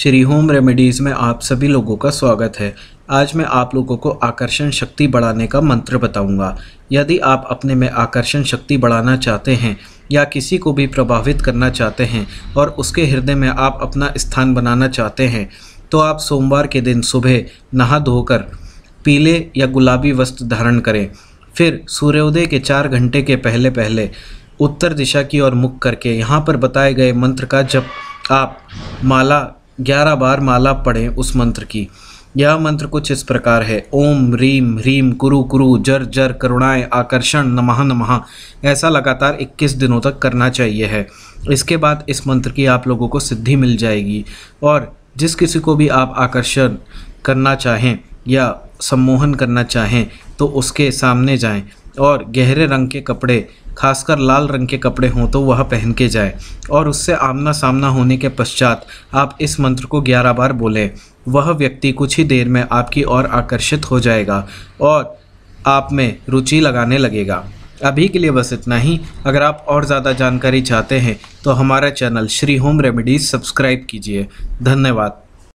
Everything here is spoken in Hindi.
श्री होम रेमेडीज़ में आप सभी लोगों का स्वागत है आज मैं आप लोगों को आकर्षण शक्ति बढ़ाने का मंत्र बताऊंगा। यदि आप अपने में आकर्षण शक्ति बढ़ाना चाहते हैं या किसी को भी प्रभावित करना चाहते हैं और उसके हृदय में आप अपना स्थान बनाना चाहते हैं तो आप सोमवार के दिन सुबह नहा धोकर पीले या गुलाबी वस्त्र धारण करें फिर सूर्योदय के चार घंटे के पहले पहले उत्तर दिशा की ओर मुख करके यहाँ पर बताए गए मंत्र का जब आप माला ग्यारह बार माला पढ़ें उस मंत्र की यह मंत्र कुछ इस प्रकार है ओम रीम ह्रीम कुरु कुरु जर जर करुणाएं आकर्षण नमः नमः ऐसा लगातार 21 दिनों तक करना चाहिए है इसके बाद इस मंत्र की आप लोगों को सिद्धि मिल जाएगी और जिस किसी को भी आप आकर्षण करना चाहें या सम्मोहन करना चाहें तो उसके सामने जाएं और गहरे रंग के कपड़े खासकर लाल रंग के कपड़े हों तो वह पहन के जाए और उससे आमना सामना होने के पश्चात आप इस मंत्र को ग्यारह बार बोलें वह व्यक्ति कुछ ही देर में आपकी ओर आकर्षित हो जाएगा और आप में रुचि लगाने लगेगा अभी के लिए बस इतना ही अगर आप और ज़्यादा जानकारी चाहते हैं तो हमारा channel Shri home remedies subscribe कीजिए धन्यवाद